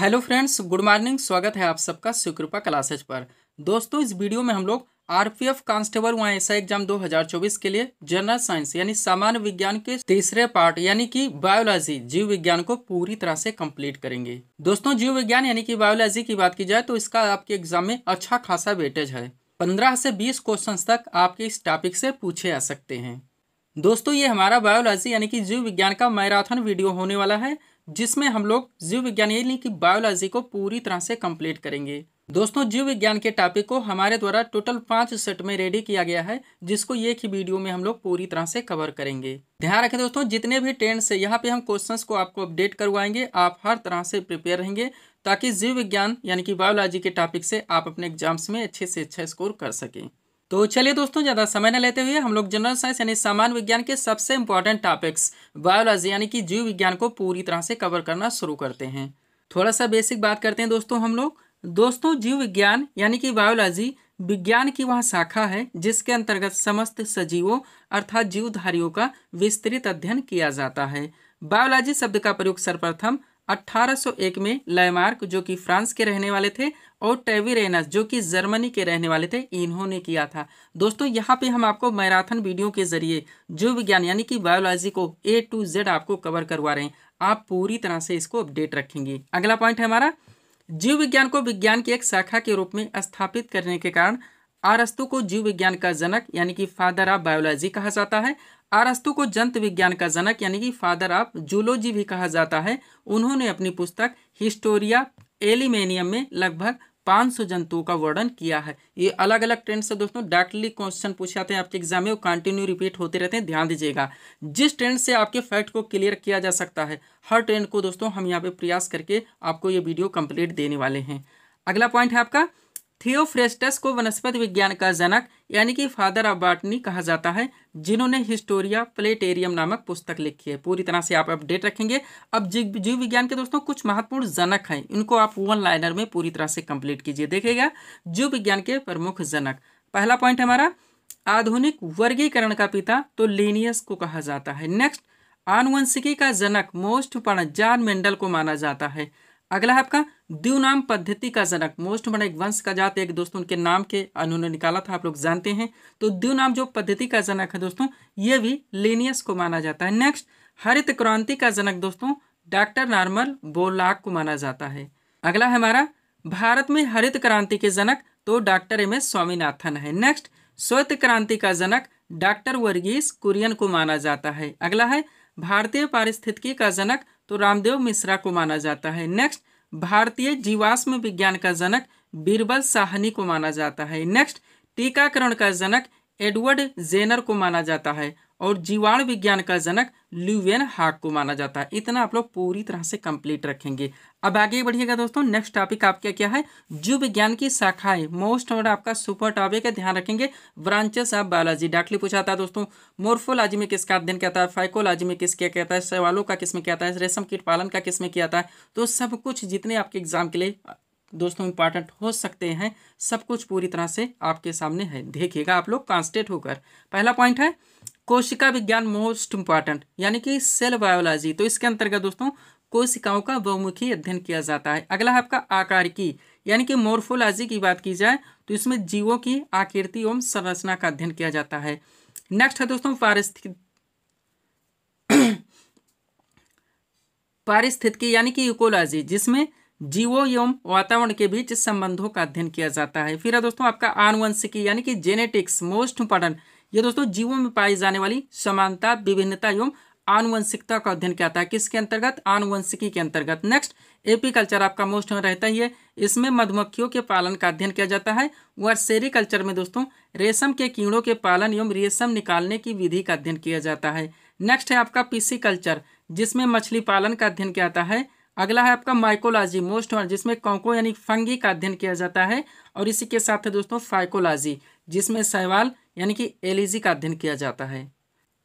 hello friends good morning स्वागत है आप सबका स्वीकृपा क्लासेज पर दोस्तों इस वीडियो में हम लोग आरपीएफ कांस्टेबल व ऐसा एग्जाम 2024 के लिए जनरल साइंस यानी सामान्य विज्ञान के तीसरे पार्ट यानी कि बायोलॉजी जीव विज्ञान को पूरी तरह से कंप्लीट करेंगे दोस्तों जीव विज्ञान यानी कि बायोलॉजी की बात की जाए तो इसका आपके एग्जाम में अच्छा खासा वेटेज है पंद्रह से बीस क्वेश्चन तक आपके इस टॉपिक से पूछे आ सकते हैं दोस्तों ये हमारा बायोलॉजी यानी कि जीव विज्ञान का मैराथन वीडियो होने वाला है जिसमें हम लोग जीव विज्ञान यानी कि बायोलॉजी को पूरी तरह से कंप्लीट करेंगे दोस्तों जीव विज्ञान के टॉपिक को हमारे द्वारा टोटल पाँच सेट में रेडी किया गया है जिसको एक ही वीडियो में हम लोग पूरी तरह से कवर करेंगे ध्यान रखें दोस्तों जितने भी ट्रेंड से यहाँ पे हम क्वेश्चंस को आपको अपडेट करवाएंगे आप हर तरह से प्रिपेयर रहेंगे ताकि जीव विज्ञान यानी कि बायोलॉजी के टॉपिक से आप अपने एग्जाम्स में अच्छे से अच्छा स्कोर कर सकें तो चलिए दोस्तों ज़्यादा समय न लेते हुए हम लोग जनरल साइंस यानी सामान्य विज्ञान के सबसे इंपॉर्टेंट टॉपिक्स बायोलॉजी यानी कि जीव विज्ञान को पूरी तरह से कवर करना शुरू करते हैं थोड़ा सा बेसिक बात करते हैं दोस्तों हम लोग दोस्तों जीव विज्ञान यानी कि बायोलॉजी विज्ञान की वह शाखा है जिसके अंतर्गत समस्त सजीवों अर्थात जीवधारियों का विस्तृत अध्ययन किया जाता है बायोलॉजी शब्द का प्रयोग सर्वप्रथम 1801 में लयमार्क जो कि फ्रांस के रहने वाले थे और रेनस जो कि जर्मनी के रहने वाले थे इन्होंने किया था दोस्तों यहाँ पे हम आपको मैराथन वीडियो के जरिए जो विज्ञान यानी कि बायोलॉजी को ए टू जेड आपको कवर करवा रहे हैं आप पूरी तरह से इसको अपडेट रखेंगे अगला पॉइंट है हमारा जीव विज्ञान को विज्ञान की एक शाखा के रूप में स्थापित करने के कारण आरस्तु को जीव विज्ञान का जनक यानी कि फादर ऑफ बायोलॉजी कहा जाता है आरस्तु को जंत विज्ञान का जनक यानी कि फादर ऑफ जूलोजी भी कहा जाता है उन्होंने अपनी पुस्तक हिस्टोरिया एलिमेनियम में लगभग 500 जंतुओं का वर्णन किया है ये अलग अलग ट्रेंड से दोस्तों डायरेक्टली क्वेश्चन पूछे जाते हैं आपके एग्जाम में वो कंटिन्यू रिपीट होते रहते हैं ध्यान दीजिएगा जिस ट्रेंड से आपके फैक्ट को क्लियर किया जा सकता है हर ट्रेंड को दोस्तों हम यहाँ पे प्रयास करके आपको ये वीडियो कंप्लीट देने वाले हैं अगला पॉइंट है आपका थियोफ्रेस्टस को वनस्पति विज्ञान का जनक यानी कि फादर ऑफ बाटनी कहा जाता है जिन्होंने हिस्टोरिया प्लेटेरियम नामक पुस्तक लिखी है पूरी तरह से आप अपडेट रखेंगे अब जीव विज्ञान के दोस्तों कुछ महत्वपूर्ण जनक हैं इनको आप वन लाइनर में पूरी तरह से कंप्लीट कीजिए देखेगा जीव विज्ञान के प्रमुख जनक पहला पॉइंट हमारा आधुनिक वर्गीकरण का पिता तो लीनियस को कहा जाता है नेक्स्ट आनुवंशिकी का जनक मोस्ट पढ़ जॉन मेंडल को माना जाता है अगला है आपका द्यूनाम पद्धति का जनक मोस्ट मन एक वंश का जात एक दोस्तों उनके नाम के उन्होंने निकाला था आप लोग जानते हैं तो द्यूनाम जो पद्धति का जनक है दोस्तों ये भी लेनियस को माना जाता है नेक्स्ट हरित क्रांति का जनक दोस्तों डॉक्टर नॉर्मल बोलाक को माना जाता है अगला हमारा भारत में हरित क्रांति के जनक तो डॉक्टर एम एस स्वामीनाथन है नेक्स्ट श्वेत क्रांति का जनक डॉक्टर वर्गीस कुरियन को माना जाता है अगला है भारतीय पारिस्थितिकी का जनक तो रामदेव मिश्रा को माना जाता है नेक्स्ट भारतीय जीवाश्म विज्ञान का जनक बीरबल साहनी को माना जाता है नेक्स्ट टीकाकरण का जनक एडवर्ड जेनर को माना जाता है और जीवाणु विज्ञान का जनक ल्यूवेन हार्क को माना जाता है इतना आप लोग पूरी तरह से कंप्लीट रखेंगे अब आगे बढ़िएगा दोस्तों नेक्स्ट टॉपिक आपका क्या है जीव विज्ञान की शाखाएं मोस्ट और आपका सुपर टॉपिक है ध्यान रखेंगे ब्रांचेस ऑफ बायोलॉजी डायरेक्टली पूछा था दोस्तों मोर्फोलॉजी में किसका अध्ययन कहता है फाइकोलॉजी में किसके कहता है सवालों का किसमें कहता है रेशम कीट पालन का किसमें किया था तो सब कुछ जितने आपके एग्जाम के लिए दोस्तों इंपॉर्टेंट हो सकते हैं सब कुछ पूरी तरह से आपके सामने है देखिएगा आप लोग कॉन्स्टेंट होकर पहला पॉइंट है कोशिका विज्ञान मोस्ट इंपॉर्टेंट यानी कि सेल बायोलॉजी तो इसके अंतर्गत दोस्तों कोशिकाओं का बहुमुखी अध्ययन किया जाता है अगला है आपका आकार की यानी कि मोर्फोलॉजी की बात की जाए तो इसमें जीवों की आकृति एवं संरचना का अध्ययन किया जाता है नेक्स्ट है दोस्तों पारिस्थितिक पारिस्थितिकी यानी कि इकोलॉजी जिसमें जीवों एवं वातावरण के बीच संबंधों का अध्ययन किया जाता है फिर है दोस्तों आपका आनुवंशिकी यानी कि जेनेटिक्स मोस्ट इंपॉर्टेंट यह दोस्तों जीवों में पाई जाने वाली समानता विभिन्नता एवं आनुवंशिकता का अध्ययन कहता है किसके अंतर्गत आनुवंशिकी के अंतर्गत नेक्स्ट एपी कल्चर आपका मोस्ट रहता ही है इसमें मधुमक्खियों के पालन का अध्ययन किया जाता है वह कल्चर में दोस्तों रेशम के कीड़ों के पालन एवं रेशम निकालने की विधि का अध्ययन किया जाता है नेक्स्ट है आपका पीसी कल्चर जिसमें मछली पालन का अध्ययन किया जाता है अगला है आपका माइकोलॉजी मोस्ट वन जिसमें कौको यानी फंगी का अध्ययन किया जाता है और इसी के साथ है दोस्तों फाइकोलॉजी जिसमें सहवाल यानी कि एलिजी का अध्ययन किया जाता है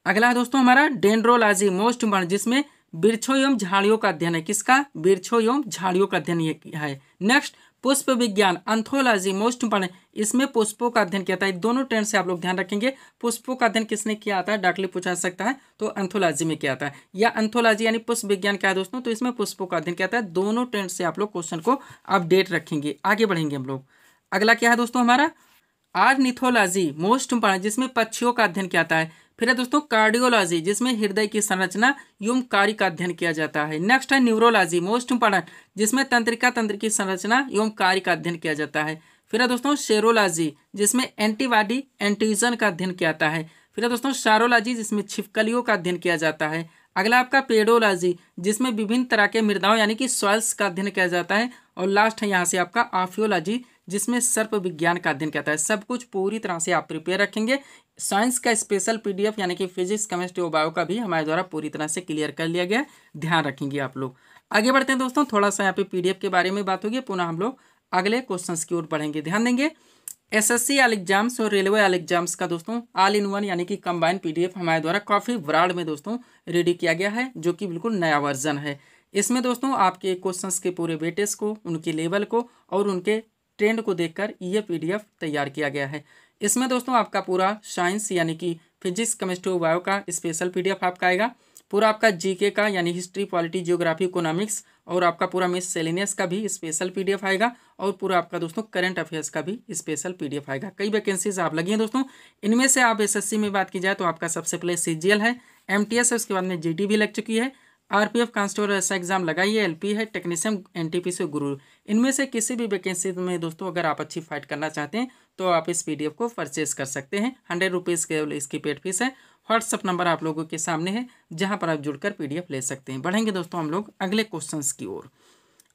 अगला है दोस्तों हमारा डेंड्रोलॉजी मोस्ट वन जिसमें वृक्षों एवं झाड़ियों का अध्ययन है किसका वृक्षों एवं झाड़ियों का अध्ययन है नेक्स्ट पुष्प विज्ञान अंथोलॉजी मोस्ट इंपॉर्टेंट इसमें पुष्पों का अध्ययन किया था दोनों ट्रेंड से आप लोग ध्यान रखेंगे पुष्पों का अध्ययन किसने किया था डाकली पूछा सकता है तो अंथोलॉजी में किया था या अंथोलॉजी यानी पुष्प विज्ञान क्या है दोस्तों तो इसमें पुष्पों का अध्ययन किया था दोनों ट्रेंड से आप लोग क्वेश्चन को अपडेट रखेंगे आगे बढ़ेंगे हम लोग अगला क्या है दोस्तों हमारा आर्निथोलॉजी मोस्ट इंपॉर्टेंट जिसमें पक्षियों का अध्ययन किया था है फिर है दोस्तों कार्डियोलॉजी जिसमें हृदय की संरचना एवं कार्य का अध्ययन किया जाता है नेक्स्ट है न्यूरोलॉजी मोस्ट इंपॉर्टेंट जिसमें तंत्रिका तंत्र की संरचना एवं कार्य का अध्ययन किया जाता है फिर है दोस्तों शेरोलॉजी जिसमें एंटीबॉडी एंटीजन का अध्ययन किया जाता है फिर है दोस्तों शारोलॉजी जिसमें छिपकलियों का अध्ययन किया जाता है अगला आपका पेडोलॉजी जिसमें विभिन्न तरह के मृदाओं यानी कि सॉइल्स का अध्ययन किया जाता है और लास्ट है यहाँ से आपका आफियोलॉजी जिसमें सर्प विज्ञान का अध्ययन कहता है सब कुछ पूरी तरह से आप प्रिपेयर रखेंगे साइंस का स्पेशल पीडीएफ यानी कि फिजिक्स केमिस्ट्री और बायो का भी हमारे द्वारा पूरी तरह से क्लियर कर लिया गया ध्यान रखेंगे आप लोग आगे बढ़ते हैं दोस्तों थोड़ा सा यहाँ पे पीडीएफ के बारे में बात होगी पुनः हम लोग अगले क्वेश्चन की ओर बढ़ेंगे ध्यान देंगे एस एस सी एग्जाम्स और रेलवे आल एग्जाम्स का दोस्तों ऑल इन वन यानी कि कंबाइन पी हमारे द्वारा काफ़ी ब्राड में दोस्तों रेडी किया गया है जो कि बिल्कुल नया वर्जन है इसमें दोस्तों आपके क्वेश्चंस के पूरे वेटेज को उनके लेवल को और उनके ट्रेंड को देखकर ये पीडीएफ तैयार किया गया है इसमें दोस्तों आपका पूरा साइंस यानी कि फिजिक्स केमिस्ट्री बायो का स्पेशल पीडीएफ आपका आएगा पूरा आपका जीके का यानी हिस्ट्री पॉलिटी जियोग्राफी इकोनॉमिक्स और आपका पूरा मिस सेलिनियस का भी स्पेशल पीडीएफ आएगा और पूरा आपका दोस्तों करंट अफेयर्स का भी स्पेशल पीडीएफ आएगा कई वैकेंसीज आप लगी हैं दोस्तों इनमें से आप एसएससी में बात की जाए तो आपका सबसे पहले सीजीएल है एमटीएस है उसके बाद में जीडी भी लग चुकी है आरपीएफ कांस्टेबल ऐसा एग्जाम लगाइए एलपी है टेक्नीशियन एनटीपीसी और गुरु इनमें से किसी भी वैकेंसी में दोस्तों अगर आप अच्छी फाइट करना चाहते हैं तो आप इस पीडीएफ को परचेज कर सकते हैं हंड्रेड रुपीज़ केवल इसकी पेड फीस है व्हाट्सअप नंबर आप लोगों के सामने है जहाँ पर आप जुड़कर एफ ले सकते हैं बढ़ेंगे दोस्तों हम लोग अगले क्वेश्चन की ओर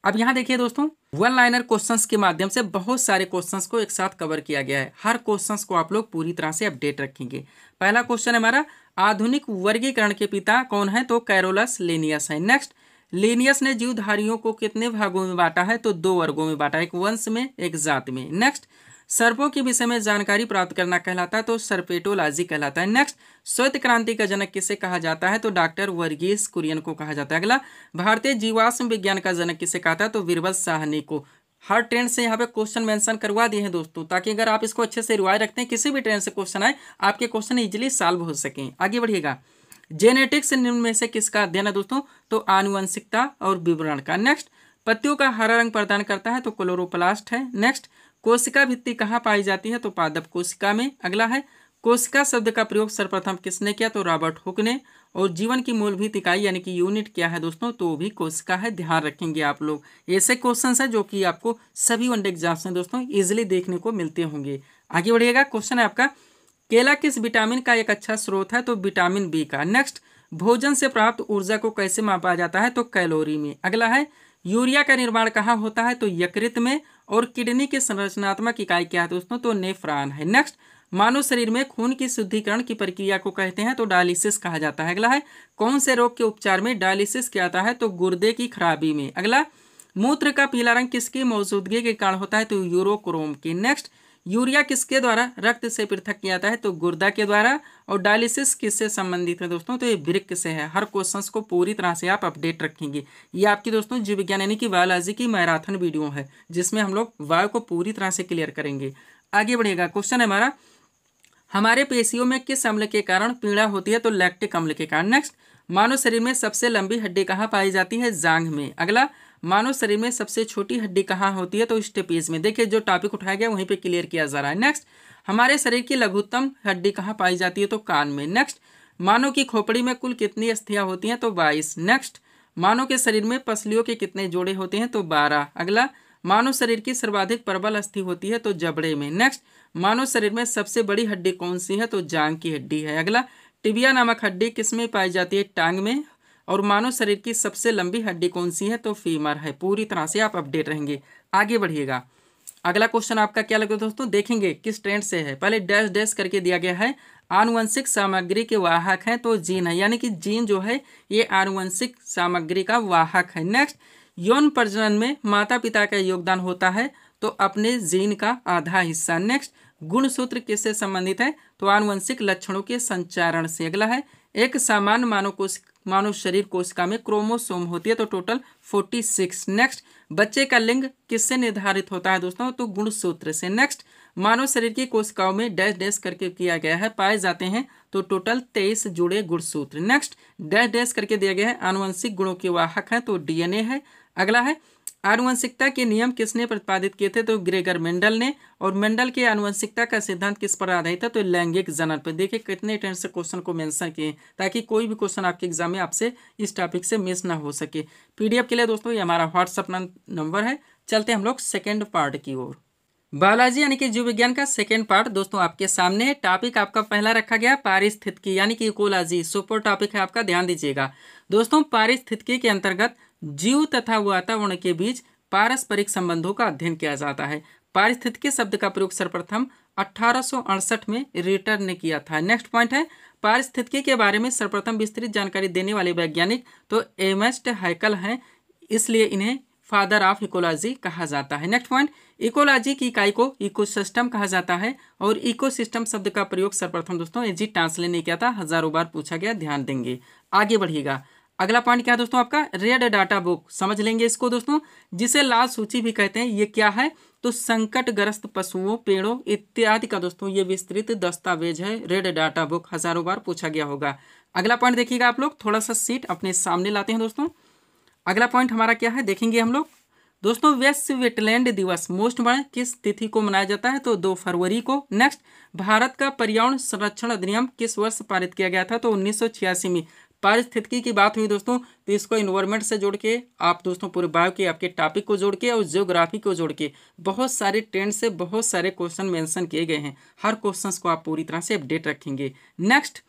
अब यहाँ देखिए दोस्तों वन लाइनर क्वेश्चंस के माध्यम से बहुत सारे क्वेश्चंस को एक साथ कवर किया गया है हर क्वेश्चंस को आप लोग पूरी तरह से अपडेट रखेंगे पहला क्वेश्चन हमारा आधुनिक वर्गीकरण के पिता कौन है तो कैरोलस लेनियस है नेक्स्ट लेनियस ने जीवधारियों को कितने भागों में बांटा है तो दो वर्गों में बांटा एक वंश में एक जात में नेक्स्ट सर्पों के विषय में जानकारी प्राप्त करना कहलाता है तो सर्पेटोलॉजी कहलाता है नेक्स्ट श्वेत क्रांति का जनक किसे कहा जाता है तो डॉक्टर वर्गीस कुरियन को कहा जाता है अगला भारतीय जीवाश्म विज्ञान का जनक किसे कहा था तो बीरबल साहनी को हर ट्रेंड से यहाँ पे क्वेश्चन मेंशन करवा दिए हैं दोस्तों ताकि अगर आप इसको अच्छे से रिवाइज रखते हैं किसी भी ट्रेंड से क्वेश्चन आए आपके क्वेश्चन इजीली सॉल्व हो सकें आगे बढ़िएगा जेनेटिक्स निम्न में से किसका अध्ययन है दोस्तों तो आनुवंशिकता और विवरण का नेक्स्ट पत्तियों का हरा रंग प्रदान करता है तो क्लोरोप्लास्ट है नेक्स्ट कोशिका भित्ति कहाँ पाई जाती है तो पादप कोशिका में अगला है कोशिका शब्द का प्रयोग सर्वप्रथम किसने किया तो रॉबर्ट हुक ने और जीवन की मूलभूत इकाई यानी कि यूनिट क्या है दोस्तों तो भी भी कोशिका है ध्यान रखेंगे आप लोग ऐसे क्वेश्चन है जो कि आपको सभी वनडे एग्जाम्स में दोस्तों ईजिली देखने को मिलते होंगे आगे बढ़िएगा क्वेश्चन है आपका केला किस विटामिन का एक अच्छा स्रोत है तो विटामिन बी का नेक्स्ट भोजन से प्राप्त ऊर्जा को कैसे मापा जाता है तो कैलोरी में अगला है यूरिया का निर्माण कहाँ होता है तो यकृत में और किडनी के संरचनात्मक इकाई क्या है दोस्तों तो नेफ्रान है नेक्स्ट मानव शरीर में खून की शुद्धिकरण की प्रक्रिया को कहते हैं तो डायलिसिस कहा जाता है अगला है कौन से रोग के उपचार में डायलिसिस क्या आता है तो गुर्दे की खराबी में अगला मूत्र का पीला रंग किसकी मौजूदगी के कारण होता है तो यूरोक्रोम के नेक्स्ट यूरिया किसके द्वारा रक्त से पृथक किया जाता है तो गुर्दा के द्वारा और डायलिसिस किससे संबंधित है दोस्तों तो ये वृक्ष से है हर क्वेश्चंस को पूरी तरह से आप अपडेट रखेंगे ये आपकी दोस्तों जीव विज्ञान यानी कि बायोलॉजी की मैराथन वीडियो है जिसमें हम लोग वायु को पूरी तरह से क्लियर करेंगे आगे बढ़ेगा क्वेश्चन है हमारा हमारे पेशियों में किस अम्ल के कारण पीड़ा होती है तो लैक्टिक अम्ल के कारण नेक्स्ट मानव शरीर में सबसे लंबी हड्डी कहाँ पाई जाती है जांघ में अगला मानव शरीर में सबसे छोटी हड्डी कहाँ होती है तो स्टेपीज में देखिए जो टॉपिक उठाया गया वहीं पे क्लियर किया जा रहा है नेक्स्ट हमारे शरीर की लघुत्तम हड्डी कहाँ पाई जाती है तो कान में नेक्स्ट मानव की खोपड़ी में कुल कितनी अस्थियाँ होती हैं तो बाईस नेक्स्ट मानव के शरीर में पसलियों के कितने जोड़े होते हैं तो बारह अगला मानव शरीर की सर्वाधिक प्रबल अस्थि होती है तो जबड़े में नेक्स्ट मानव शरीर में सबसे बड़ी हड्डी कौन सी है तो जांग की हड्डी है अगला टिबिया नामक हड्डी किस में पाई जाती है टांग में और मानव शरीर की सबसे लंबी हड्डी कौन सी है तो फीमर है पूरी तरह से आप अपडेट रहेंगे आगे बढ़िएगा अगला क्वेश्चन आपका क्या लगेगा दोस्तों देखेंगे किस ट्रेंड से है पहले डैश डैश करके दिया गया है आनुवंशिक सामग्री के वाहक हैं तो जीन है यानी कि जीन जो है ये आनुवंशिक सामग्री का वाहक है नेक्स्ट यौन प्रजनन में माता पिता का योगदान होता है तो अपने जीन का आधा हिस्सा नेक्स्ट गुण सूत्र किससे संबंधित है तो आनुवंशिक लक्षणों के संचारण से अगला है एक सामान्य मानव कोश मानव शरीर कोशिका में क्रोमोसोम होती है तो टोटल फोर्टी सिक्स नेक्स्ट बच्चे का लिंग किससे निर्धारित होता है दोस्तों तो गुण सूत्र से नेक्स्ट मानव शरीर की कोशिकाओं में डैश डैश करके किया गया है पाए जाते हैं तो टोटल तेईस जुड़े गुणसूत्र नेक्स्ट डैश डैश करके दिया गया है आनुवंशिक गुणों के वाहक हैं तो डीएनए है अगला है आनुवंशिकता के नियम किसने प्रतिपादित किए थे तो ग्रेगर मेंडल ने और मेंडल के आनुवंशिकता का सिद्धांत किस पर आधारित था तो लैंगिक जनन पर देखिए कितने टेंट से क्वेश्चन को मेंशन किए ताकि कोई भी क्वेश्चन आपके एग्जाम में आपसे इस टॉपिक से मिस ना हो सके पीडीएफ के लिए दोस्तों ये हमारा व्हाट्सअप नंबर है चलते हम लोग सेकेंड पार्ट की ओर बायोलॉजी यानी कि जीव विज्ञान का सेकेंड पार्ट दोस्तों आपके सामने है टॉपिक आपका पहला रखा गया पारिस्थितिकी यानी कि इकोलॉजी सुपर टॉपिक है आपका ध्यान दीजिएगा दोस्तों पारिस्थितिकी के अंतर्गत जीव तथा वातावरण के बीच पारस्परिक संबंधों का अध्ययन किया जाता है पारिस्थितिकी शब्द का प्रयोग सर्वप्रथम अठारह में रिटर ने किया था नेक्स्ट पॉइंट है पारिस्थितिकी के बारे में सर्वप्रथम विस्तृत जानकारी देने वाले वैज्ञानिक तो एमस्ट हाइकल हैं इसलिए इन्हें फादर ऑफ इकोलॉजी कहा जाता है नेक्स्ट पॉइंट इकोलॉजी की इकाई को इकोसिस्टम कहा जाता है और इकोसिस्टम शब्द का प्रयोग सर्वप्रथम दोस्तों एजी टांसले ने किया था हजारों बार पूछा गया ध्यान देंगे आगे बढ़िएगा अगला पॉइंट क्या है दोस्तों आपका रेड डाटा बुक समझ लेंगे इसको दोस्तों जिसे लाल सूची भी कहते हैं ये क्या है तो संकटग्रस्त पशुओं पेड़ों इत्यादि का दोस्तों ये विस्तृत दस्तावेज है रेड डाटा बुक हजारों बार पूछा गया होगा अगला पॉइंट देखिएगा आप लोग थोड़ा सा सीट अपने सामने लाते हैं दोस्तों अगला पॉइंट हमारा क्या है देखेंगे हम लोग दोस्तों विश्व वेटलैंड दिवस मोस्ट बड़े किस तिथि को मनाया जाता है तो दो फरवरी को नेक्स्ट भारत का पर्यावरण संरक्षण अधिनियम किस वर्ष पारित किया गया था तो 1986 में पारिस्थितिकी की बात हुई दोस्तों तो इसको इन्वायरमेंट से जोड़ के आप दोस्तों पूरे बायो के आपके टॉपिक को जोड़ के और जियोग्राफी को जोड़ के बहुत सारे ट्रेंड से बहुत सारे क्वेश्चन मेंशन किए गए हैं हर क्वेश्चंस को आप पूरी तरह से अपडेट रखेंगे नेक्स्ट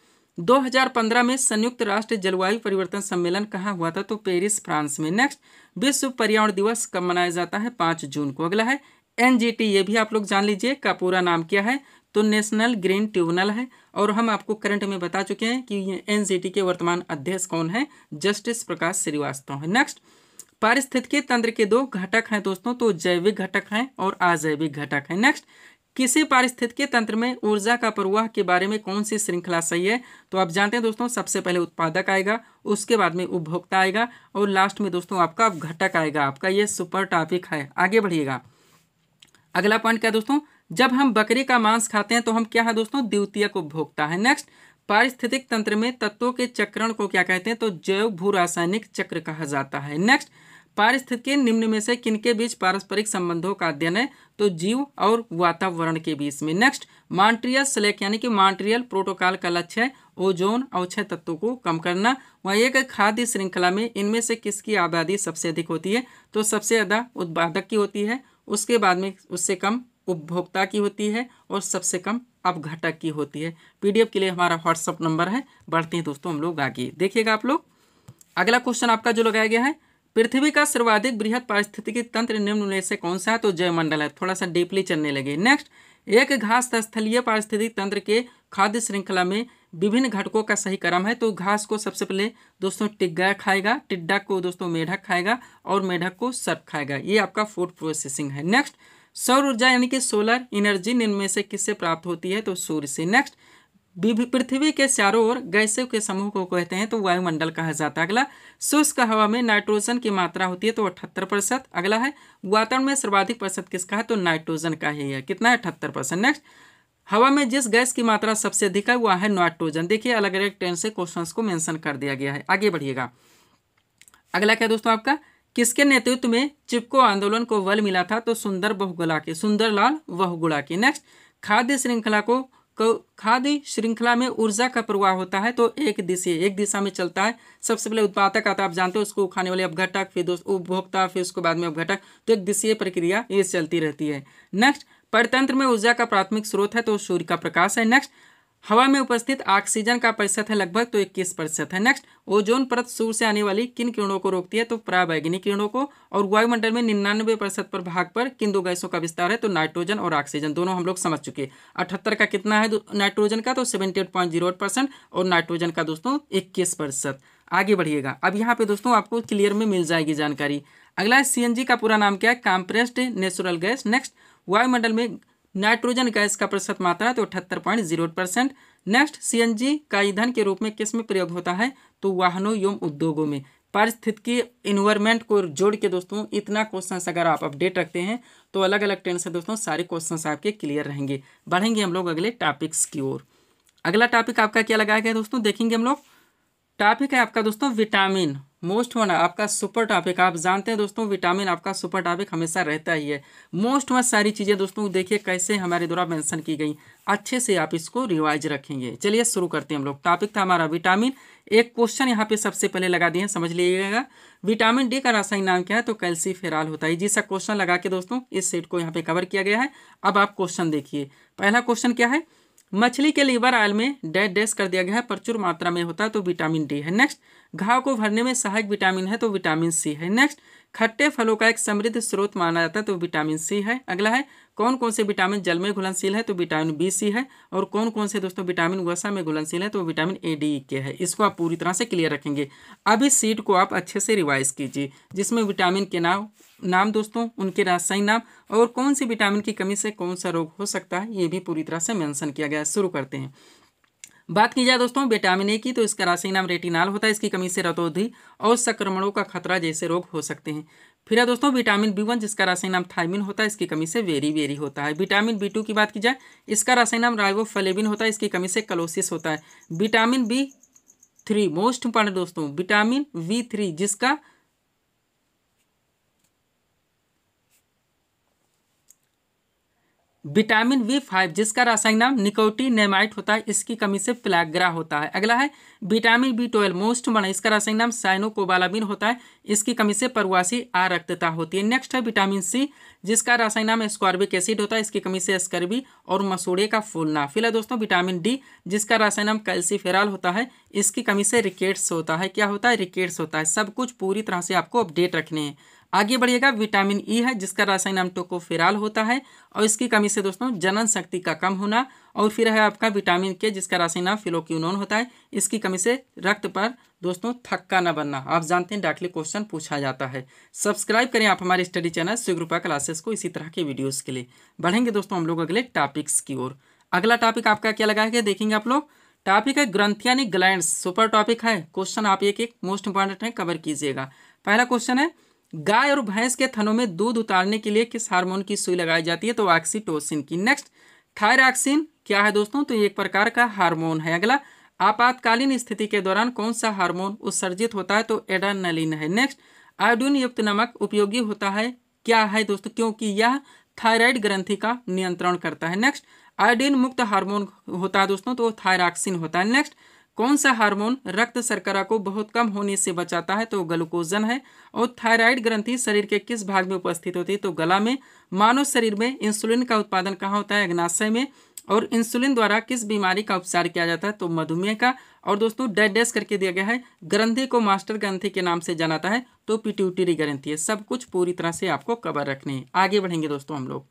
2015 में संयुक्त राष्ट्र जलवायु परिवर्तन सम्मेलन कहाँ हुआ था तो पेरिस फ्रांस में नेक्स्ट विश्व पर्यावरण दिवस कब मनाया जाता है पाँच जून को अगला है एन ये भी आप लोग जान लीजिए का पूरा नाम क्या है तो नेशनल ग्रीन ट्रिब्यूनल है और हम आपको करंट में बता चुके हैं कि ये टी के वर्तमान अध्यक्ष कौन है जस्टिस प्रकाश श्रीवास्तव है नेक्स्ट पारिस्थितिक तंत्र के दो घटक हैं दोस्तों तो जैविक घटक हैं और अजैविक घटक हैं नेक्स्ट किसी पारिस्थितिक तंत्र में ऊर्जा का प्रवाह के बारे में कौन सी श्रृंखला सही है तो आप जानते हैं दोस्तों सबसे पहले उत्पादक आएगा उसके बाद में उपभोक्ता आएगा और लास्ट में दोस्तों आपका घटक आएगा आपका ये सुपर टॉपिक है आगे बढ़िएगा अगला पॉइंट क्या दोस्तों जब हम बकरी का मांस खाते हैं तो हम क्या है दोस्तों द्वितीय को भोगता है नेक्स्ट पारिस्थितिक तंत्र में तत्वों के चक्रण को क्या कहते हैं तो जैव भू रासायनिक चक्र कहा जाता है नेक्स्ट पारिस्थितिक निम्न में से किनके बीच पारस्परिक संबंधों का अध्ययन है तो जीव और वातावरण के बीच में नेक्स्ट मॉन्ट्रियल स्लेक यानी कि मॉन्ट्रियल प्रोटोकॉल का लक्ष्य है ओजोन छह तत्वों को कम करना वह एक खाद्य श्रृंखला में इनमें से किसकी आबादी सबसे अधिक होती है तो सबसे ज़्यादा उत्पादक की होती है उसके बाद में उससे कम उपभोक्ता की होती है और सबसे कम अपघटक की होती है पीडीएफ के लिए हमारा व्हाट्सअप नंबर है बढ़ते हैं दोस्तों हम लोग आगे देखिएगा आप लोग अगला क्वेश्चन आपका जो लगाया गया है पृथ्वी का सर्वाधिक बृहद पारिस्थितिकी तंत्र निम्न में से कौन सा है तो जयमंडल है थोड़ा सा डीपली चलने लगे नेक्स्ट एक घास स्थलीय पारिस्थितिक तंत्र के खाद्य श्रृंखला में विभिन्न घटकों का सही क्रम है तो घास को सबसे पहले दोस्तों टिग्गा खाएगा टिड्डा को दोस्तों मेढक खाएगा और मेढक को सर्प खाएगा ये आपका फूड प्रोसेसिंग है नेक्स्ट सौर ऊर्जा यानी कि सोलर एनर्जी इनमें से किससे प्राप्त होती है तो सूर्य से नेक्स्ट पृथ्वी के चारों ओर गैसों के समूह को कहते हैं तो वायुमंडल कहा जाता है अगला शुष्क हवा में नाइट्रोजन की मात्रा होती है तो अठहत्तर प्रतिशत अगला है वातावरण में सर्वाधिक प्रतिशत किसका है तो नाइट्रोजन का ही है कितना है अठहत्तर परसेंट नेक्स्ट हवा में जिस गैस की मात्रा सबसे अधिक है वह है नाइट्रोजन देखिए अलग अलग ट्रेन से क्वेश्चन को मैंशन कर दिया गया है आगे बढ़िएगा अगला क्या दोस्तों आपका किसके नेतृत्व में चिपको आंदोलन को बल मिला था तो सुंदर बहुगुला के सुंदरलाल बहुगुला के नेक्स्ट खाद्य श्रृंखला को खाद्य श्रृंखला में ऊर्जा का प्रवाह होता है तो एक दिशा एक दिशा में चलता है सबसे पहले उत्पादक आता है आप जानते हो उसको उखाने वाले अपघटक फिर उपभोक्ता फिर उसको बाद में अपघटक तो एक दिशीय प्रक्रिया ये चलती रहती है नेक्स्ट परतंत्र में ऊर्जा का प्राथमिक स्रोत है तो सूर्य का प्रकाश है नेक्स्ट हवा में उपस्थित ऑक्सीजन का प्रतिशत है लगभग तो इक्कीस प्रतिशत है नेक्स्ट ओजोन परत सूर्य से आने वाली किन किरणों को रोकती है तो पराबैगनी किरणों को और वायुमंडल में निन्यानवे प्रतिशत पर भाग पर किन दो गैसों का विस्तार है तो नाइट्रोजन और ऑक्सीजन दोनों हम लोग समझ चुके अठहत्तर का कितना है नाइट्रोजन का तो सेवेंटी और नाइट्रोजन का दोस्तों इक्कीस आगे बढ़िएगा अब यहाँ पे दोस्तों आपको क्लियर में मिल जाएगी जानकारी अगला है का पूरा नाम क्या है कॉम्प्रेस्ड नेचुरल गैस नेक्स्ट वायुमंडल में नाइट्रोजन गैस का प्रतिशत मात्रा है तो अठहत्तर point zero percent next CNG का ईंधन के रूप में किस में प्रयोग होता है तो वाहनों एवं उद्योगों में पारिस्थितिकी इन्वायरमेंट को जोड़ के दोस्तों इतना क्वेश्चन अगर आप अपडेट रखते हैं तो अलग अलग ट्रेंड से दोस्तों सारे क्वेश्चन आपके क्लियर रहेंगे बढ़ेंगे हम लोग अगले टॉपिक्स की ओर अगला टॉपिक आपका क्या लगाया गया दोस्तों देखेंगे हम लोग टॉपिक है आपका दोस्तों विटामिन मोस्ट वन आपका सुपर टॉपिक आप जानते हैं दोस्तों विटामिन आपका सुपर टॉपिक हमेशा रहता ही है मोस्ट वन सारी चीज़ें दोस्तों देखिए कैसे हमारे द्वारा मेंशन की गई अच्छे से आप इसको रिवाइज रखेंगे चलिए शुरू करते हैं हम लोग टॉपिक था हमारा विटामिन एक क्वेश्चन यहाँ पे सबसे पहले लगा दिए समझ लीजिएगा विटामिन डी का रासायनिक नाम क्या है तो फेराल होता है जिसका क्वेश्चन लगा के दोस्तों इस सेट को यहाँ पे कवर किया गया है अब आप क्वेश्चन देखिए पहला क्वेश्चन क्या है मछली के लीवर ऑयल में डेड डेस कर दिया गया है प्रचुर मात्रा में होता है तो विटामिन डी है नेक्स्ट घाव को भरने में सहायक विटामिन है तो विटामिन सी है नेक्स्ट खट्टे फलों का एक समृद्ध स्रोत माना जाता है तो विटामिन सी है अगला है कौन कौन से विटामिन जल में घुलनशील है तो विटामिन बी सी है और कौन कौन से दोस्तों विटामिन वसा में घुलनशील है तो विटामिन ए डी के है इसको आप पूरी तरह से क्लियर रखेंगे अब इस सीट को आप अच्छे से रिवाइज कीजिए जिसमें विटामिन के नाम नाम दोस्तों उनके रासायनिक नाम और कौन सी विटामिन की कमी से कौन सा रोग हो सकता है ये भी पूरी तरह से मेंशन किया गया है शुरू करते हैं बात की जाए दोस्तों विटामिन ए की तो इसका रासायनिक नाम रेटिनाल होता है इसकी कमी से रतौधि और संक्रमणों का खतरा जैसे रोग हो सकते हैं फिर है दोस्तों विटामिन बी वन जिसका रासायनिक नाम थायमिन होता है इसकी कमी से वेरी वेरी होता है विटामिन बी टू की बात की जाए इसका रासायनिक नाम फलेबिन होता है इसकी कमी से कलोसिस होता है vitamin B three most important दोस्तों विटामिन वी थ्री जिसका विटामिन बी फाइव जिसका रासायनिक नाम निकोटीनेमाइट होता है इसकी कमी से प्लैग्रा होता है अगला है विटामिन बी ट्वेल्व मोस्ट बड़ा इसका रासायनिक नाम साइनोकोबालामिन होता है इसकी कमी से परवासी आरक्तता होती है नेक्स्ट है विटामिन सी जिसका रासायनिक नाम स्कॉर्बिक एसिड होता है इसकी कमी से स्कर्बी और मसूड़े का फूलना फिलहाल दोस्तों विटामिन डी जिसका रासायनिक नाम कैल्सीफेराल होता है इसकी कमी से रिकेट्स होता है क्या होता है रिकेट्स होता है सब कुछ पूरी तरह से आपको अपडेट रखने हैं आगे बढ़िएगा विटामिन ई e है जिसका रासायन नाम टोकोफेराल होता है और इसकी कमी से दोस्तों जनन शक्ति का कम होना और फिर है आपका विटामिन के जिसका रासायन नाम फिलोक्यूनोन होता है इसकी कमी से रक्त पर दोस्तों थक्का न बनना आप जानते हैं डाकली क्वेश्चन पूछा जाता है सब्सक्राइब करें आप हमारे स्टडी चैनल सुग्रुपा क्लासेस को इसी तरह के वीडियोज़ के लिए बढ़ेंगे दोस्तों हम लोग अगले टॉपिक्स की ओर अगला टॉपिक आपका क्या लगा है देखेंगे आप लोग टॉपिक है ग्रंथियानी ग्लैंड सुपर टॉपिक है क्वेश्चन आप एक एक मोस्ट इंपॉर्टेंट है कवर कीजिएगा पहला क्वेश्चन है गाय और भैंस के थनों में दूध उतारने के लिए किस हार्मोन की सुई लगाई जाती है तो ऑक्सीटोसिन की नेक्स्ट थायरॉक्सिन क्या है दोस्तों तो एक प्रकार का हार्मोन है अगला आपातकालीन स्थिति के दौरान कौन सा हार्मोन उत्सर्जित होता है तो एडानलिन है नेक्स्ट आयोडीन युक्त नमक उपयोगी होता है क्या है दोस्तों क्योंकि यह थायराइड ग्रंथि का नियंत्रण करता है नेक्स्ट आयोडीन मुक्त हार्मोन होता है दोस्तों तो थायरॉक्सिन होता है नेक्स्ट कौन सा हार्मोन रक्त शर्करा को बहुत कम होने से बचाता है तो ग्लूकोजन है और थायराइड ग्रंथि शरीर के किस भाग में उपस्थित होती है तो गला में मानव शरीर में इंसुलिन का उत्पादन कहाँ होता है अग्नाशय में और इंसुलिन द्वारा किस बीमारी का उपचार किया जाता है तो मधुमेह का और दोस्तों डेड करके दिया गया है ग्रंथि को मास्टर ग्रंथि के नाम से जानाता है तो पिट्यूटरी ग्रंथि है सब कुछ पूरी तरह से आपको कवर रखने आगे बढ़ेंगे दोस्तों हम लोग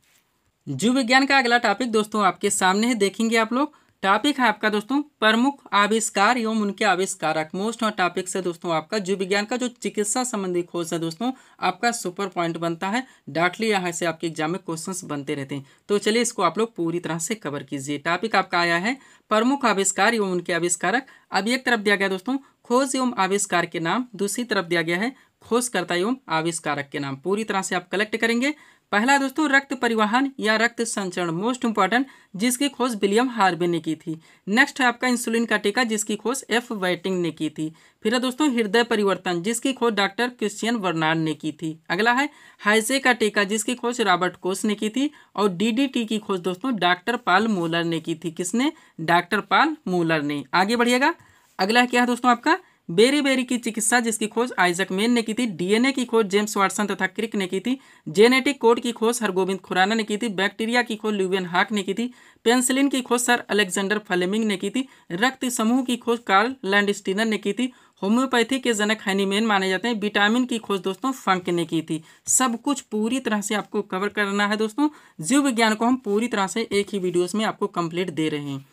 जीव विज्ञान का अगला टॉपिक दोस्तों आपके सामने है देखेंगे आप लोग टॉपिक है आपका दोस्तों प्रमुख आविष्कार एवं उनके आविष्कारक मोस्ट और टॉपिक से दोस्तों आपका जीव विज्ञान का जो चिकित्सा संबंधी खोज है दोस्तों आपका सुपर पॉइंट बनता है डाटली यहाँ से आपके एग्जाम में क्वेश्चंस बनते रहते हैं तो चलिए इसको आप लोग पूरी तरह से कवर कीजिए टॉपिक आपका आया है प्रमुख आविष्कार एवं उनके आविष्कारक अब एक तरफ दिया गया दोस्तों खोज एवं आविष्कार के नाम दूसरी तरफ दिया गया है खोजकर्ता एवं आविष्कारक के नाम पूरी तरह से आप कलेक्ट करेंगे पहला दोस्तों रक्त परिवहन या रक्त संचरण मोस्ट इंपॉर्टेंट जिसकी खोज विलियम हार्वे ने की थी नेक्स्ट है आपका इंसुलिन का टीका जिसकी खोज एफ वाइटिंग ने की थी फिर है दोस्तों हृदय परिवर्तन जिसकी खोज डॉक्टर क्रिश्चियन वर्नार ने की थी अगला है हाइसे का टीका जिसकी खोज रॉबर्ट कोस ने की थी और डीडीटी की खोज दोस्तों डॉक्टर पाल मूलर ने की थी किसने डॉक्टर पाल मूलर ने आगे बढ़िएगा अगला क्या है दोस्तों आपका बेरी बेरी की चिकित्सा जिसकी खोज आइजक मेन ने की थी डीएनए की खोज जेम्स वाटसन तथा क्रिक ने की थी जेनेटिक कोड की खोज हरगोविंद खुराना ने की थी बैक्टीरिया की खोज ल्यूवियन हाक ने की थी पेंसिलिन की खोज सर अलेक्जेंडर फलेमिंग ने की थी रक्त समूह की खोज कार्ल लैंडस्टीनर ने की थी होम्योपैथी के जनक हैनीमेन माने जाते हैं विटामिन की खोज दोस्तों फंक ने की थी सब कुछ पूरी तरह से आपको कवर करना है दोस्तों जीव विज्ञान को हम पूरी तरह से एक ही वीडियोस में आपको कंप्लीट दे रहे हैं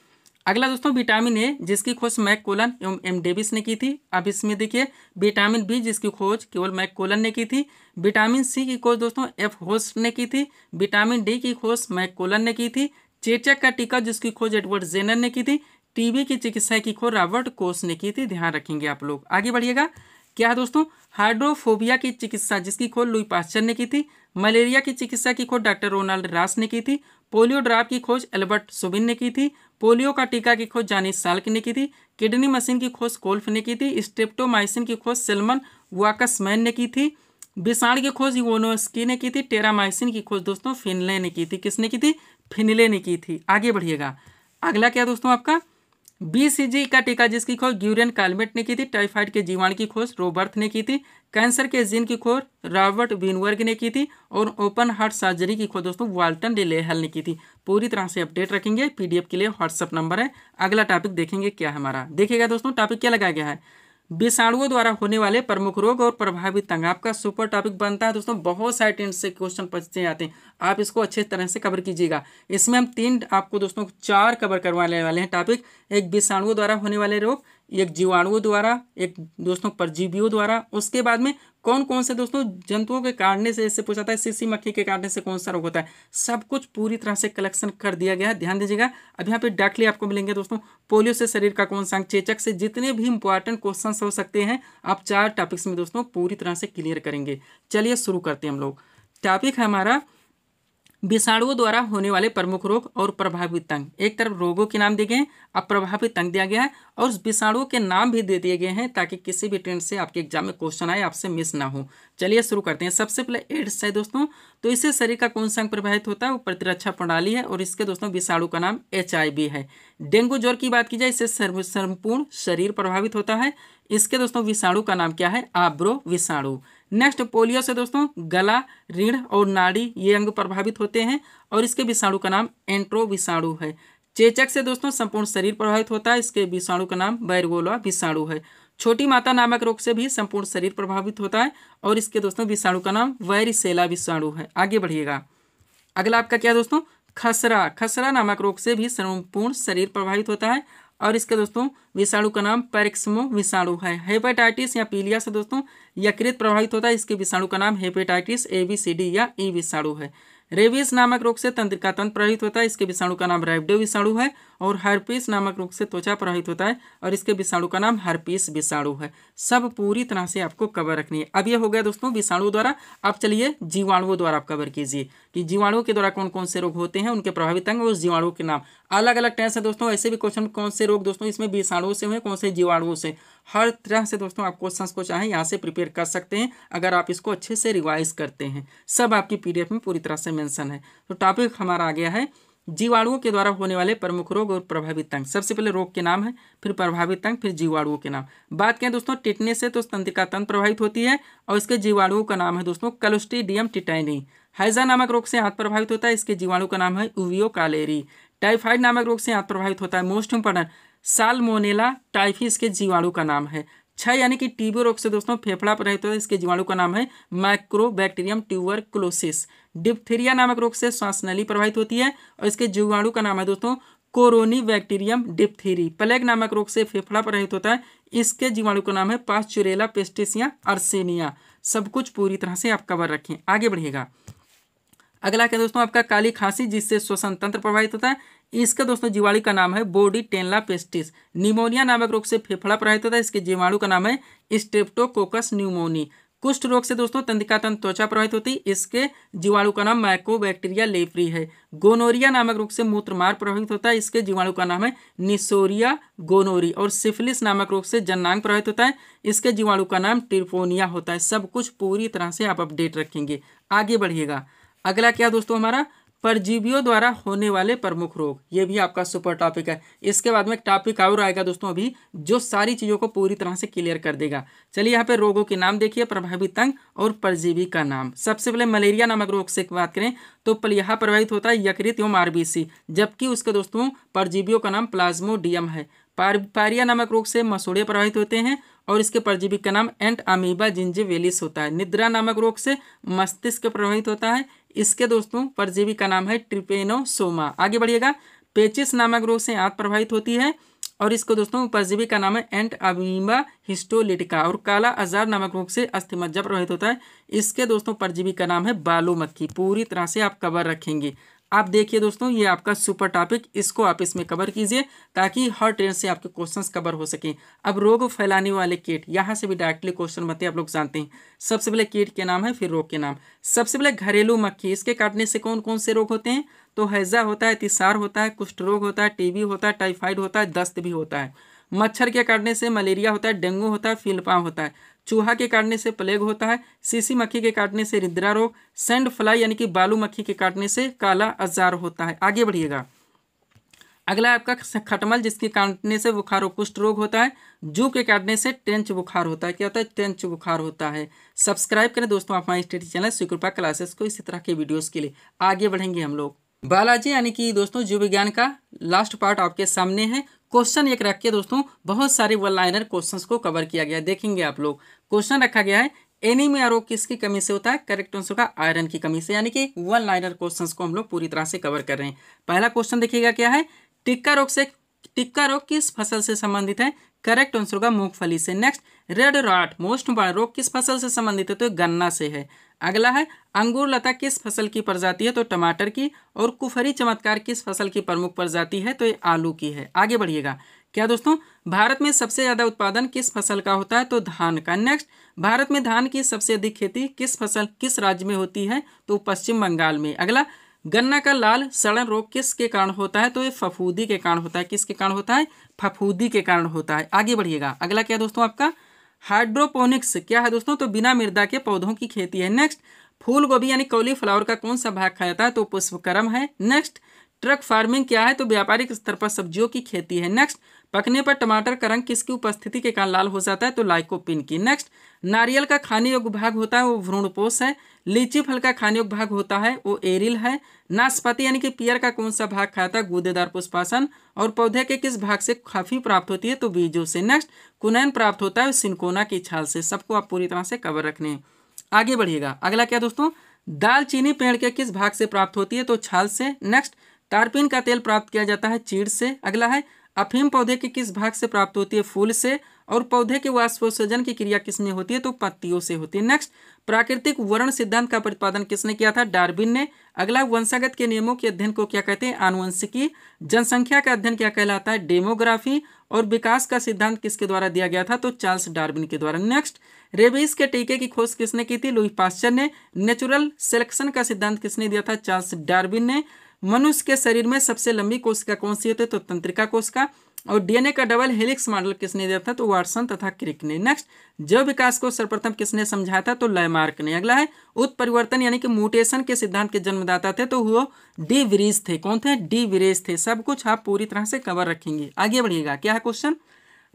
अगला दोस्तों विटामिन ए जिसकी खोज मैक कोलन एवं एम डेविस ने की थी अब इसमें देखिए विटामिन बी जिसकी खोज केवल मैक कोलन ने की थी विटामिन सी की खोज दोस्तों एफ होस्ट ने की थी विटामिन डी की खोज मैक कोलन ने की थी चेचक का टीका जिसकी खोज एडवर्ड जेनर ने की थी टीबी की चिकित्सा की खोज रॉबर्ट कोस ने की थी ध्यान रखेंगे आप लोग आगे बढ़िएगा क्या है दोस्तों हाइड्रोफोबिया की चिकित्सा जिसकी खोज लुई पास्चर ने की थी मलेरिया की चिकित्सा की खोज डॉक्टर रोनाल्ड रास ने की थी पोलियो ड्राप की खोज एल्बर्ट सुबिन ने की थी पोलियो का टीका की खोज जानी साल्क ने की थी किडनी मशीन की खोज कोल्फ ने की थी स्टेप्टोमाइसिन की खोज सेलमन वाकसमैन ने की थी विषाण की खोज यूनोस्की ने की थी टेरामाइसिन की खोज दोस्तों फिनले ने की थी किसने की थी फिनले ने की थी आगे बढ़िएगा अगला क्या दोस्तों आपका बीसीजी का टीका जिसकी खोज ग्यूरियन कालमेट ने की थी टाइफाइड के जीवाणु की खोज रोबर्थ ने की थी कैंसर के जीन की खोज रॉबर्ट विनवर्ग ने की थी और ओपन हार्ट सर्जरी की खोज दोस्तों वाल्टन लेहल ने की थी पूरी तरह से अपडेट रखेंगे पीडीएफ के लिए व्हाट्सअप नंबर है अगला टॉपिक देखेंगे क्या हमारा देखिएगा दोस्तों टॉपिक क्या लगाया गया है विषाणुओं द्वारा होने वाले प्रमुख रोग और प्रभावित तंग आपका सुपर टॉपिक बनता है दोस्तों बहुत सारे टेंट से क्वेश्चन पूछते जाते हैं आप इसको अच्छे तरह से कवर कीजिएगा इसमें हम तीन आपको दोस्तों चार कवर करवाने वाले हैं टॉपिक एक विषाणुओं द्वारा होने वाले रोग एक जीवाणुओं द्वारा एक दोस्तों परजीवियों द्वारा उसके बाद में कौन कौन से दोस्तों जंतुओं के काटने से इससे पूछा था सीसी मक्खी के काटने से कौन सा रोग होता है सब कुछ पूरी तरह से कलेक्शन कर दिया गया है ध्यान दीजिएगा अब यहाँ पे डायरेक्टली आपको मिलेंगे दोस्तों पोलियो से शरीर का कौन सा चेचक से जितने भी इंपॉर्टेंट क्वेश्चन हो सकते हैं आप चार टॉपिक्स में दोस्तों पूरी तरह से क्लियर करेंगे चलिए शुरू करते हैं हम लोग टॉपिक है हमारा विषाणुओं द्वारा होने वाले प्रमुख रोग और प्रभावित तंग एक तरफ रोगों के नाम दिए गए अब प्रभावित तंग दिया गया है और विषाणुओं के नाम भी दे दिए गए हैं ताकि किसी भी ट्रेंड से आपके एग्जाम में क्वेश्चन आए आपसे मिस ना हो चलिए शुरू करते हैं सबसे पहले एड्स है दोस्तों तो इससे शरीर का कौन सा अंग प्रभावित होता है वो प्रतिरक्षा प्रणाली है और इसके दोस्तों विषाणु का नाम एच है डेंगू ज्वर की बात की जाए इससे संपूर्ण शरीर प्रभावित होता है इसके दोस्तों विषाणु का नाम क्या है आब्रो विषाणु नेक्स्ट पोलियो से दोस्तों गला रीढ़ और नाड़ी ये अंग प्रभावित होते हैं और इसके विषाणु का नाम एंट्रो विषाणु है चेचक से दोस्तों संपूर्ण शरीर प्रभावित होता है इसके विषाणु का नाम बैरगोला विषाणु है छोटी माता नामक रोग से भी संपूर्ण शरीर प्रभावित होता है और इसके दोस्तों विषाणु का नाम वैरिसेला विषाणु है आगे बढ़िएगा अगला आपका क्या दोस्तों खसरा खसरा नामक रोग से भी संपूर्ण शरीर प्रभावित होता है और इसके दोस्तों विषाणु का नाम पैरिक्समो विषाणु है हेपेटाइटिस या पीलिया से दोस्तों यकृत प्रभावित होता है इसके विषाणु का नाम hepatitis A B C D या ई विषाणु है रेबीज नामक रोग से तंत्रिका तंत्र प्रभावित होता है इसके विषाणु का नाम रेबडो विषाणु है और हर्पीस नामक रोग से त्वचा प्रभावित होता है और इसके विषाणु का नाम हर्पीस विषाणु है सब पूरी तरह से आपको कवर रखनी है अब ये हो गया दोस्तों विषाणु द्वारा अब चलिए जीवाणुओं द्वारा आप कवर कीजिए कि जीवाणुओं के द्वारा कौन कौन से रोग होते हैं उनके प्रभावित अंग और जीवाणुओं के नाम अलग अलग टेंस है दोस्तों ऐसे भी क्वेश्चन कौन से रोग दोस्तों इसमें विषाणुओं से हुए कौन से जीवाणुओं से हर तरह से दोस्तों आप क्वेश्चंस को चाहें यहाँ से प्रिपेयर कर सकते हैं अगर आप इसको अच्छे से रिवाइज करते हैं सब आपकी पीडीएफ में पूरी तरह से मेंशन है तो टॉपिक हमारा आ गया है जीवाणुओं के द्वारा होने वाले प्रमुख रोग और प्रभावित अंग सबसे पहले रोग के नाम है फिर प्रभावित अंग फिर जीवाणुओं के नाम बात करें दोस्तों टिटने से तो तंत्रिका तंत्र प्रभावित होती है और इसके जीवाणुओं का नाम है दोस्तों कलोस्टीडियम टिटाइनी हाइजा नामक रोग से हाथ प्रभावित होता है इसके जीवाणु का नाम है उवियो कालेरी टाइफाइड नामक रोग से हाथ प्रभावित होता है मोस्ट इंपॉर्टेंट सालमोनेला टाइफिस के जीवाणु का नाम है छह यानी कि टीबी रोग से दोस्तों फेफड़ा पर होता है इसके जीवाणु का नाम है माइक्रोबैक्टीरियम ट्यूबर क्लोसिस डिप्थीरिया नामक रोग से श्वास नली प्रभावित होती है और इसके जीवाणु का नाम है दोस्तों कोरोनी बैक्टीरियम डिप्थीरी प्लेग नामक रोग से फेफड़ा पर रहित होता है इसके जीवाणु का नाम है पास्चुरेला पेस्टिसिया अर्सेनिया सब कुछ पूरी तरह से आप कवर रखें आगे बढ़िएगा अगला क्या दोस्तों आपका काली खांसी जिससे श्वसन तंत्र प्रभावित होता है इसका दोस्तों जीवाणु का नाम है बोडी टेनला पेस्टिस निमोनिया नामक रोग से फेफड़ा प्रभावित होता है इसके जीवाणु का नाम है स्टेप्टोकोकस न्यूमोनी कुष्ठ रोग से दोस्तों तंत्रिका त्वचा प्रभावित होती है इसके जीवाणु का नाम माइकोबैक्टीरिया लेफ्री है गोनोरिया नामक रोग से मूत्रमार प्रभावित होता है इसके जीवाणु का नाम है निसोरिया गोनोरी और सिफिलिस नामक रोग से जन्नांग प्रभावित होता है इसके जीवाणु का नाम ट्रिफोनिया होता है सब कुछ पूरी तरह से आप अपडेट रखेंगे आगे बढ़िएगा अगला क्या दोस्तों हमारा परजीवियों द्वारा होने वाले प्रमुख रोग ये भी आपका सुपर टॉपिक है इसके बाद में एक टॉपिक और आएगा दोस्तों अभी जो सारी चीज़ों को पूरी तरह से क्लियर कर देगा चलिए यहाँ पे रोगों के नाम देखिए प्रभावित तंग और परजीवी का नाम सबसे पहले मलेरिया नामक रोग से बात करें तो यहाँ प्रभावित होता है यकृत एवं आरबीसी जबकि उसके दोस्तों परजीवियों का नाम प्लाज्मोडियम है पारिया नामक रोग से मसूड़े प्रभावित होते हैं और इसके परजीवी का नाम एंट अमीबा जिंजिवेलिस होता है निद्रा नामक रोग से मस्तिष्क प्रभावित होता है इसके दोस्तों परजीवी का नाम है ट्रिपेनोसोमा आगे बढ़िएगा पेचिस नामक रोग से आंत प्रभावित होती है और इसको दोस्तों परजीवी का नाम है एंट अबीमा हिस्टोलिटिका और काला अजार नामक रोग से मज्जा प्रभावित होता है इसके दोस्तों परजीवी का नाम है बालू मक्खी पूरी तरह से आप कवर रखेंगे आप देखिए दोस्तों ये आपका सुपर टॉपिक इसको आप इसमें कवर कीजिए ताकि हर ट्रेन से आपके क्वेश्चंस कवर हो सकें अब रोग फैलाने वाले कीट यहाँ से भी डायरेक्टली क्वेश्चन बनते हैं आप लोग जानते हैं सबसे पहले कीट के नाम है फिर रोग के नाम सबसे पहले घरेलू मक्खी इसके काटने से कौन कौन से रोग होते हैं तो हैजा होता है तिसार होता है कुष्ठ रोग होता है टीबी होता है टाइफाइड होता है दस्त भी होता है मच्छर के काटने से मलेरिया होता है डेंगू होता है फिल्पा होता है चूहा के काटने से प्लेग होता है सीसी मक्खी के काटने से रिद्रा रोग सेंड फ्लाई यानी कि बालू मक्खी के काटने से काला अजार होता है आगे बढ़िएगा अगला आपका खटमल जिसके काटने से बुखार और कुष्ठ रोग होता है जू के काटने से टेंच बुखार होता है क्या होता है टेंच बुखार होता है सब्सक्राइब करें दोस्तों आप हमारे स्टडी चैनल स्वीकृपा क्लासेस को इसी तरह के वीडियोस के लिए आगे बढ़ेंगे हम लोग बालाजी यानी कि दोस्तों जीव विज्ञान का लास्ट पार्ट आपके सामने है क्वेश्चन एक रख के दोस्तों बहुत सारे वन लाइनर क्वेश्चन को कवर किया गया देखेंगे आप लोग क्वेश्चन रखा गया है एनीमिया रोग किसकी कमी से होता है करेक्ट आंसर का आयरन की कमी से यानी कि वन लाइनर क्वेश्चन को हम लोग पूरी तरह से कवर कर रहे हैं पहला क्वेश्चन देखिएगा क्या है टिक्का रोग से टिक्का रोग किस फसल से संबंधित है करेक्ट आंसर होगा मूंगफली से नेक्स्ट रेड रॉट मोस्ट रोग किस फसल से संबंधित है तो गन्ना से है अगला है अंगूर लता किस फसल की प्रजाति है तो टमाटर की और कुफरी चमत्कार किस फसल की प्रमुख प्रजाति है तो ये आलू की है आगे बढ़िएगा क्या दोस्तों भारत में सबसे ज़्यादा उत्पादन किस फसल का होता है तो धान का नेक्स्ट भारत में धान की सबसे अधिक खेती किस फसल किस राज्य में होती है तो पश्चिम बंगाल में अगला गन्ना का लाल सड़न रोग किसके कारण होता है तो ये फफूदी के कारण होता है किसके कारण होता है फफूदी के कारण होता है आगे बढ़िएगा अगला क्या दोस्तों आपका हाइड्रोपोनिक्स क्या है दोस्तों तो बिना मृदा के पौधों की खेती है नेक्स्ट फूल गोभी यानी कॉलीफ्लावर का कौन सा भाग खाया जाता है तो पुष्पकर्म है नेक्स्ट ट्रक फार्मिंग क्या है तो व्यापारिक स्तर पर सब्जियों की खेती है नेक्स्ट पकने पर टमाटर का रंग किसकी उपस्थिति के कारण लाल हो जाता है तो लाइकोपिन की नेक्स्ट नारियल का खाने योग्य भाग होता है वो भ्रूणपोष है लीची फल का खाने योग्य भाग होता है वो एरिल है नाशपति यानी कि पियर का कौन सा भाग खाता है गूदेदार पुष्पासन और पौधे के किस भाग से खाफी प्राप्त होती है तो बीजों से नेक्स्ट कुनैन प्राप्त होता है सिनकोना की छाल से सबको आप पूरी तरह से कवर रखने आगे बढ़िएगा अगला क्या दोस्तों दालचीनी पेड़ के किस भाग से प्राप्त होती है तो छाल से नेक्स्ट तारपीन का तेल प्राप्त किया जाता है चीड़ से अगला है अफीम पौधे के किस भाग से प्राप्त होती है फूल से और पौधे के वाष्पोत्सर्जन की क्रिया किसने होती है तो पत्तियों से होती है नेक्स्ट प्राकृतिक वर्ण सिद्धांत का प्रतिपादन किसने किया था डार्विन ने अगला वंशागत के नियमों के अध्ययन को क्या कहते हैं आनुवंशिकी जनसंख्या का अध्ययन क्या कहलाता है डेमोग्राफी और विकास का सिद्धांत किसके द्वारा दिया गया था तो चार्ल्स डार्विन के द्वारा नेक्स्ट रेबीज के टीके की खोज किसने की थी लुई पास्चर ने नेचुरल सेलेक्शन का सिद्धांत किसने दिया था चार्ल्स डार्विन ने मनुष्य के शरीर में सबसे लंबी कोशिका कौन सी होती है तो तंत्रिका कोशिका और डीएनए का डबल हेलिक्स मॉडल किसने दिया था तो वार्सन तथा क्रिक ने नेक्स्ट जैव विकास को सर्वप्रथम किसने समझाया था तो लयमार्क ने अगला है उत्परिवर्तन यानी कि म्यूटेशन के सिद्धांत के जन्मदाता थे तो वो डी विरीज थे कौन थे डी विरेज थे सब कुछ आप पूरी तरह से कवर रखेंगे आगे बढ़िएगा क्या है क्वेश्चन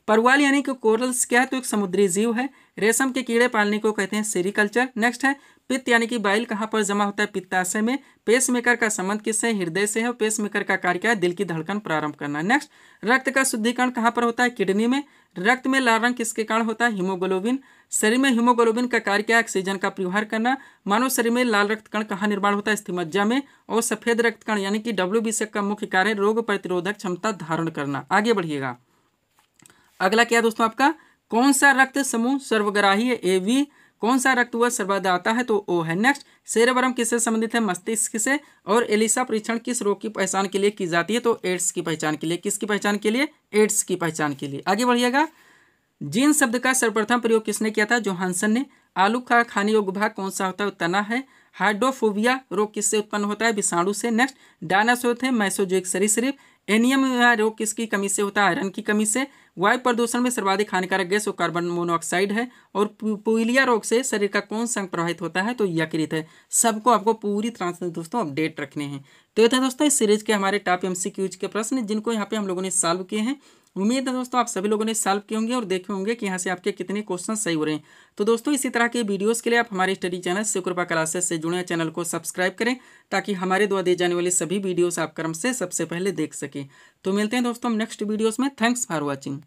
परवाल यानी कि कोरल्स क्या है तो एक समुद्री जीव है रेशम के कीड़े पालने को कहते हैं सेरिकल्चर नेक्स्ट है पित्त यानी कि बाइल कहाँ पर जमा होता है पित्ताशय में पेसमेकर का संबंध किससे हृदय से है और पेसमेकर का कार्य क्या है दिल की धड़कन प्रारंभ करना नेक्स्ट रक्त का शुद्धिकरण कहाँ पर होता है किडनी में रक्त में लाल रंग किसके कारण होता है हीमोग्लोबिन शरीर में हीमोग्लोबिन का कार्य क्या है ऑक्सीजन का परिवहन करना मानव शरीर में लाल रक्त कण कहाँ निर्माण होता है स्थिमज्जा में और सफेद रक्त कण यानी कि डब्ल्यू बी का मुख्य कार्य रोग प्रतिरोधक क्षमता धारण करना आगे बढ़िएगा अगला क्या दोस्तों आपका कौन सा रक्त समूह सर्वग्राही है ए बी कौन सा रक्त हुआ सर्वाधिक आता है तो ओ है नेक्स्ट सेरेबरम किससे संबंधित है मस्तिष्क से और एलिसा परीक्षण किस रोग की पहचान के लिए की जाती है तो एड्स की पहचान के लिए किसकी पहचान के लिए एड्स की पहचान के लिए आगे बढ़िएगा जीन शब्द का सर्वप्रथम प्रयोग किसने किया था जोहानसन ने आलू का खाने योग्य भाग कौन सा होता है तना है हाइड्रोफोबिया रोग किससे उत्पन्न होता है विषाणु से नेक्स्ट डायनासोर थे मैसोजोइक सरीसृप एनियम रोग किसकी कमी से होता है आयरन की कमी से वायु प्रदूषण में सर्वाधिक हानिकारक गैस वो कार्बन मोनोऑक्साइड है और पुलिया रोग से शरीर का कौन संघ प्रभावित होता है तो यकृत है सबको आपको पूरी तरह से दोस्तों अपडेट रखने हैं तो ये था दोस्तों इस सीरीज के हमारे टॉप एम के प्रश्न जिनको यहाँ पे हम लोगों ने सॉल्व किए हैं उम्मीद है दोस्तों आप सभी लोगों ने सॉल्व किए होंगे और देखे होंगे कि यहाँ से आपके कितने क्वेश्चन सही हो रहे हैं तो दोस्तों इसी तरह के वीडियोस के लिए आप हमारे स्टडी चैनल से कृपा क्लासेस से जुड़े चैनल को सब्सक्राइब करें ताकि हमारे द्वारा दिए जाने वाले सभी वीडियोस आप क्रम से सबसे पहले देख सकें तो मिलते हैं दोस्तों नेक्स्ट वीडियोज़ में थैंक्स फॉर वॉचिंग